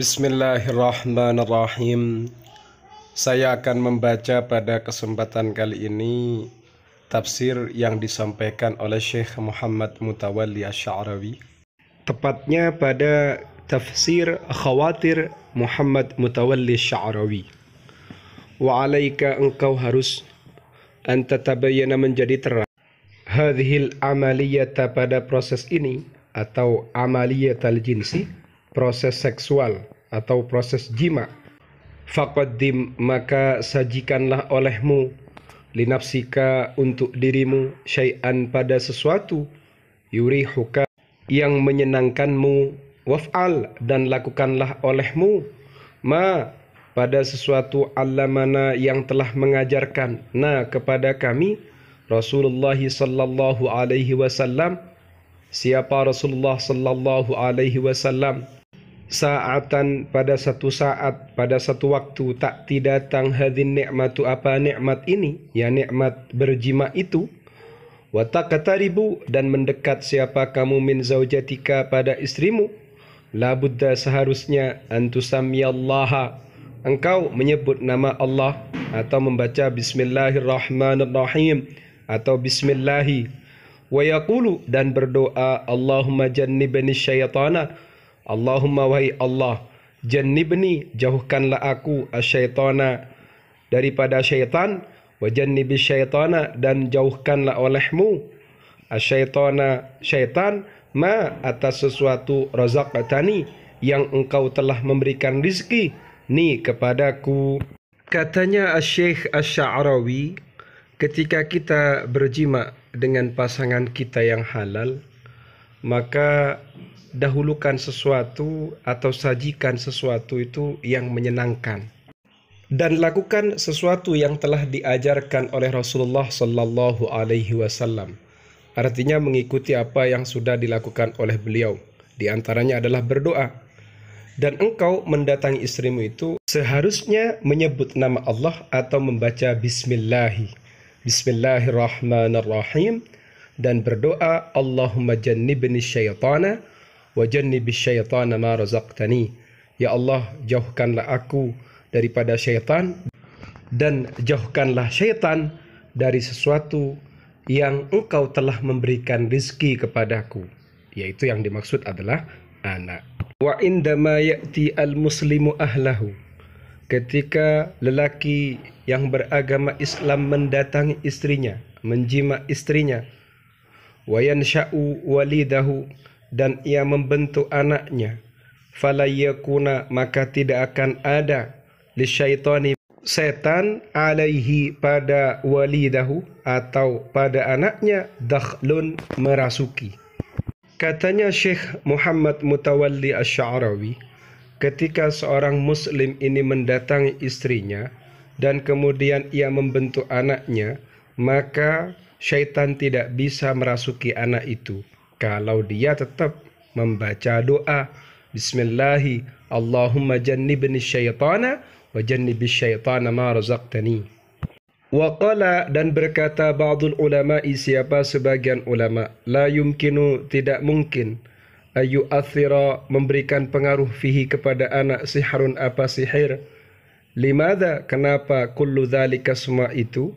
Bismillahirrahmanirrahim. Saya akan membaca pada kesempatan kali ini tafsir yang disampaikan oleh Syekh Muhammad Mutawalli Asy'arawi. Tepatnya pada tafsir Khawatir Muhammad Mutawalli Asy'arawi. Wa alaika engkau harus anta menjadi terang. Hadhil amaliyata pada proses ini atau amaliyatal jinsi proses seksual atau proses jima. Faqaddim maka sajikanlah olehmu linafsika untuk dirimu syai'an pada sesuatu yurihuka yang menyenangkanmu waf'al dan lakukanlah olehmu ma pada sesuatu alamana yang telah mengajarkan nah kepada kami Rasulullah sallallahu alaihi wasallam siapa Rasulullah sallallahu alaihi wasallam saatan pada satu saat pada satu waktu tak tidak datang hadin nikmatu apa nikmat ini ya nikmat berjima itu watak kataribu dan mendekat siapa kamu min zaujatika pada istrimu la seharusnya antusamiyallaha engkau menyebut nama Allah atau membaca bismillahirrahmanirrahim atau bismillahi wa yaqulu dan berdoa Allahumma jannibni syaitana Allahumma wahai Allah jannibni jauhkanlah aku asyaitana daripada syaitan wa jannibi syaitana dan jauhkanlah olehmu asyaitana syaitan ma atas sesuatu razaqatani yang engkau telah memberikan rizki ni kepadaku katanya asy-syekh ketika kita berjima dengan pasangan kita yang halal maka dahulukan sesuatu atau sajikan sesuatu itu yang menyenangkan dan lakukan sesuatu yang telah diajarkan oleh Rasulullah Sallallahu Alaihi Wasallam. Artinya mengikuti apa yang sudah dilakukan oleh beliau. Di antaranya adalah berdoa. Dan engkau mendatangi istrimu itu seharusnya menyebut nama Allah atau membaca Bismillahi. Bismillahirrahmanirrahim dan berdoa Allahumma jannibni syaitana wa syaitana ma razaqtani. Ya Allah, jauhkanlah aku daripada syaitan dan jauhkanlah syaitan dari sesuatu yang engkau telah memberikan rizki kepadaku yaitu yang dimaksud adalah anak wa indama ya'ti al muslimu ahlahu ketika lelaki yang beragama Islam mendatangi istrinya menjima istrinya wa yansha'u walidahu dan ia membentuk anaknya falayakuna maka tidak akan ada lisyaitani setan alaihi pada walidahu atau pada anaknya dakhlun merasuki katanya Syekh Muhammad Mutawalli Asy-Sya'rawi ketika seorang muslim ini mendatangi istrinya dan kemudian ia membentuk anaknya maka syaitan tidak bisa merasuki anak itu kalau dia tetap membaca doa Bismillahi Allahumma jannibni syaitana wa jannibi syaitana ma razaqtani. Waqala dan berkata ba'dul ulama siapa sebagian ulama la yumkinu tidak mungkin ayu athira memberikan pengaruh fihi kepada anak sihrun apa sihir limada kenapa kullu dzalika semua itu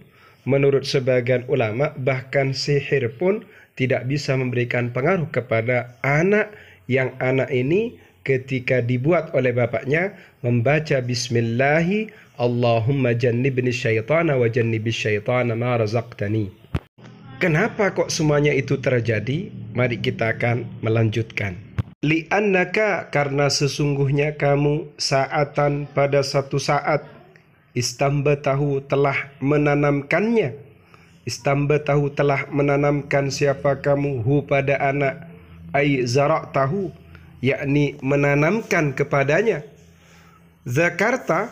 Menurut sebagian ulama, bahkan sihir pun tidak bisa memberikan pengaruh kepada anak yang anak ini ketika dibuat oleh bapaknya membaca bismillahi Allahumma jannibni syaitana wa jannibis syaitana ma razaqtani. Kenapa kok semuanya itu terjadi? Mari kita akan melanjutkan. Li'annaka karena sesungguhnya kamu saatan pada satu saat tahu telah menanamkannya. tahu telah menanamkan siapa kamu hu pada anak ai zarak tahu yakni menanamkan kepadanya. Zakarta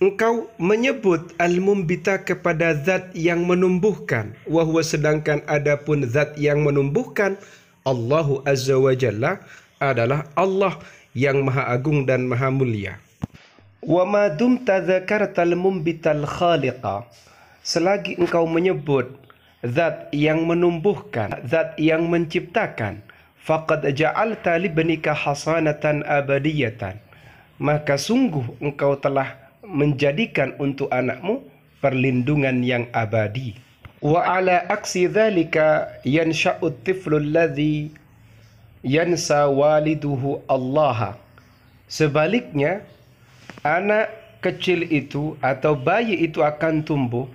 engkau menyebut al-mumbita kepada zat yang menumbuhkan wahwa sedangkan adapun zat yang menumbuhkan Allahu azza wa jalla adalah Allah yang maha agung dan maha mulia. Wama dum tazakarta al-mumbit al-khaliqa Selagi engkau menyebut Zat yang menumbuhkan Zat yang menciptakan Faqad ja'alta libnika hasanatan abadiyatan Maka sungguh engkau telah menjadikan untuk anakmu perlindungan yang abadi. Wa ala aksi dhalika yansha'u tiflu alladhi yansa waliduhu allaha. Sebaliknya, anak kecil itu atau bayi itu akan tumbuh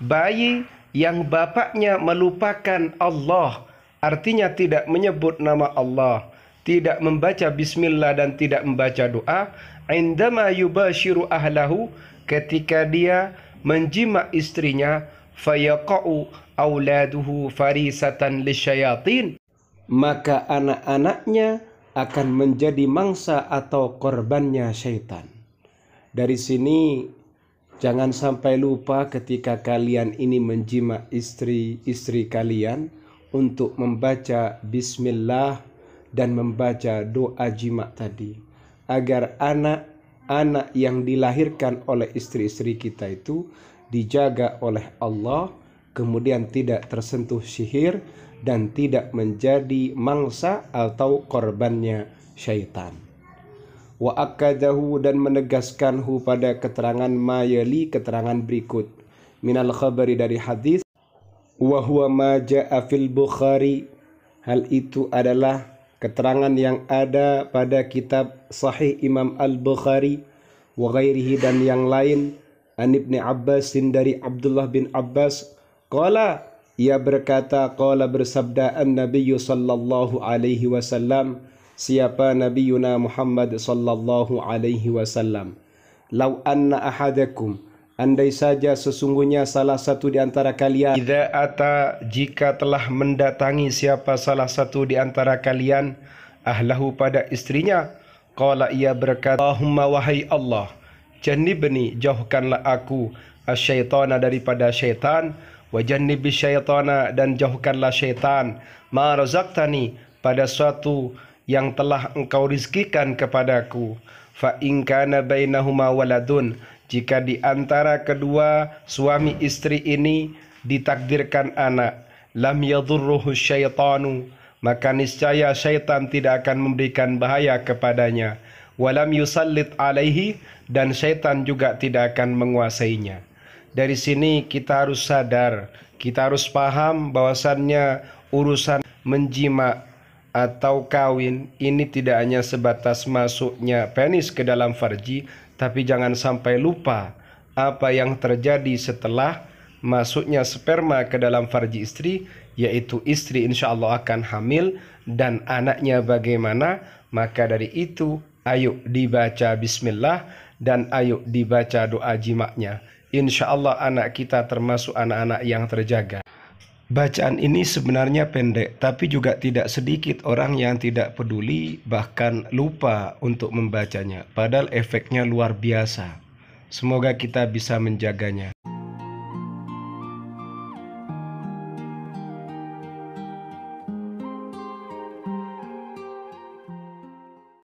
bayi yang bapaknya melupakan Allah artinya tidak menyebut nama Allah tidak membaca bismillah dan tidak membaca doa indama yubashiru ahlahu ketika dia menjima istrinya fayaqa'u auladuhu farisatan lisyayatin maka anak-anaknya akan menjadi mangsa atau korbannya syaitan dari sini jangan sampai lupa ketika kalian ini menjima istri-istri kalian untuk membaca bismillah dan membaca doa jima tadi agar anak-anak yang dilahirkan oleh istri-istri kita itu dijaga oleh Allah kemudian tidak tersentuh sihir dan tidak menjadi mangsa atau korbannya syaitan wa akadahu dan menegaskan hu pada keterangan mayali keterangan berikut minal khabari dari hadis wa huwa ma ja'a fil bukhari hal itu adalah keterangan yang ada pada kitab Sahih Imam Al-Bukhari wa ghairihi dan yang lain an Ibnu Abbasin dari Abdullah bin Abbas qala ia berkata qala bersabda an-nabiy sallallahu alaihi wasallam siapa Nabi Yuna Muhammad sallallahu alaihi wasallam. Lau anna ahadakum Andai saja sesungguhnya salah satu di antara kalian Iza ata jika telah mendatangi siapa salah satu di antara kalian Ahlahu pada istrinya Qala ia berkata Allahumma wahai Allah Jannibni jauhkanlah aku Asyaitana daripada syaitan Wajannibi syaitana dan jauhkanlah syaitan Ma razaktani pada suatu yang telah engkau rizkikan kepadaku. Fa in bainahuma waladun, jika di antara kedua suami istri ini ditakdirkan anak, lam yadurruhu syaitanu, maka niscaya syaitan tidak akan memberikan bahaya kepadanya. Walam yusallit alaihi dan syaitan juga tidak akan menguasainya. Dari sini kita harus sadar, kita harus paham bahwasannya urusan menjima atau kawin ini tidak hanya sebatas masuknya penis ke dalam farji, tapi jangan sampai lupa apa yang terjadi setelah masuknya sperma ke dalam farji istri, yaitu istri insya Allah akan hamil dan anaknya bagaimana, maka dari itu ayo dibaca bismillah dan ayo dibaca doa jimaknya. Insya Allah anak kita termasuk anak-anak yang terjaga. Bacaan ini sebenarnya pendek, tapi juga tidak sedikit orang yang tidak peduli, bahkan lupa untuk membacanya, padahal efeknya luar biasa. Semoga kita bisa menjaganya.